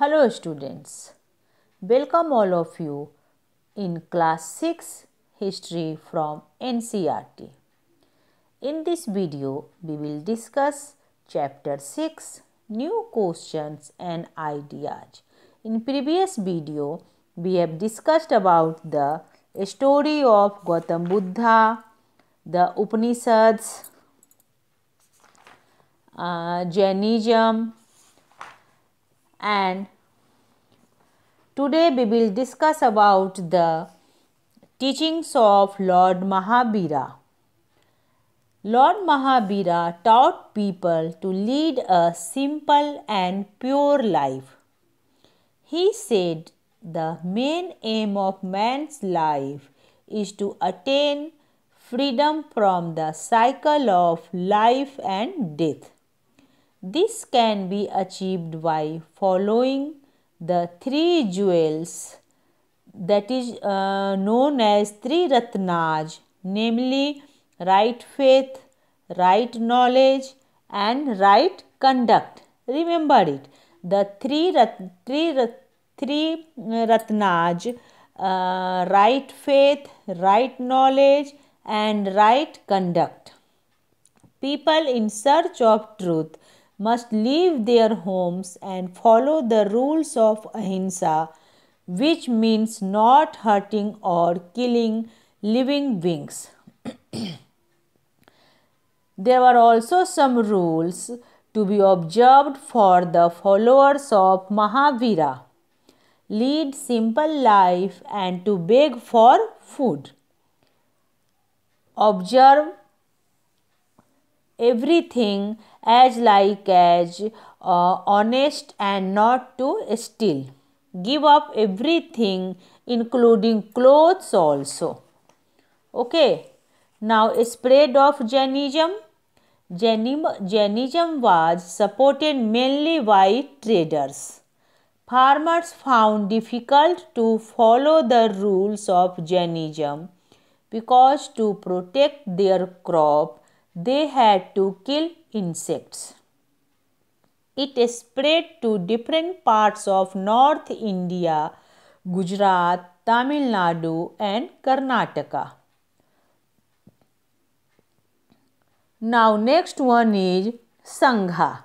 Hello students. Welcome all of you in class 6 history from NCRT. In this video we will discuss chapter 6 new questions and ideas. In previous video we have discussed about the story of Gautam Buddha, the Upanishads, uh, Jainism, and today we will discuss about the teachings of Lord Mahabira. Lord Mahabira taught people to lead a simple and pure life. He said the main aim of man's life is to attain freedom from the cycle of life and death. This can be achieved by following the three jewels that is uh, known as three ratnas namely right faith, right knowledge and right conduct. Remember it. The three, rat, three, three ratnas uh, right faith, right knowledge and right conduct. People in search of truth must leave their homes and follow the rules of ahimsa, which means not hurting or killing living beings. there were also some rules to be observed for the followers of Mahavira. Lead simple life and to beg for food. Observe everything as like as uh, honest and not to steal give up everything including clothes also okay now spread of jainism jainism was supported mainly by traders farmers found difficult to follow the rules of jainism because to protect their crop they had to kill insects. It spread to different parts of North India, Gujarat, Tamil Nadu and Karnataka. Now next one is Sangha.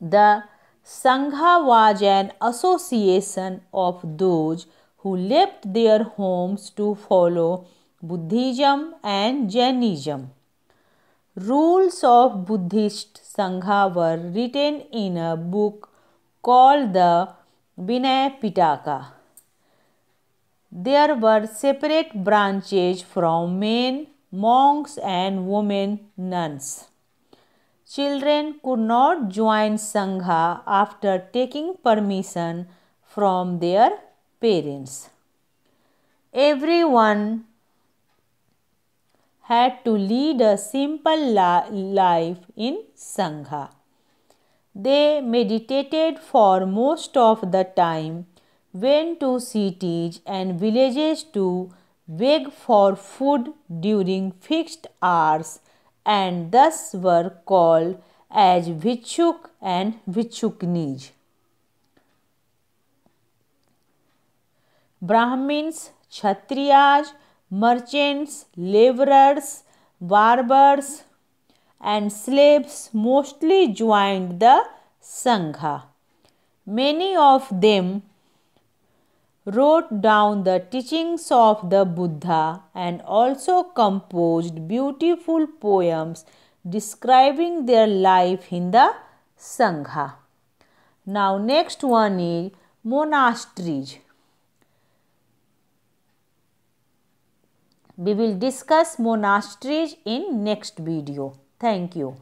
The Sangha was an association of those who left their homes to follow Buddhism and Jainism rules of Buddhist sangha were written in a book called the Vinaya Pitaka there were separate branches from men monks and women nuns children could not join sangha after taking permission from their parents every one had to lead a simple life in Sangha. They meditated for most of the time, went to cities and villages to beg for food during fixed hours and thus were called as Vichuk and Vichuknij. Brahmins, Kshatriyas, merchants, laborers, barbers, and slaves mostly joined the Sangha. Many of them wrote down the teachings of the Buddha and also composed beautiful poems describing their life in the Sangha. Now, next one is monasteries. We will discuss monasteries in next video. Thank you.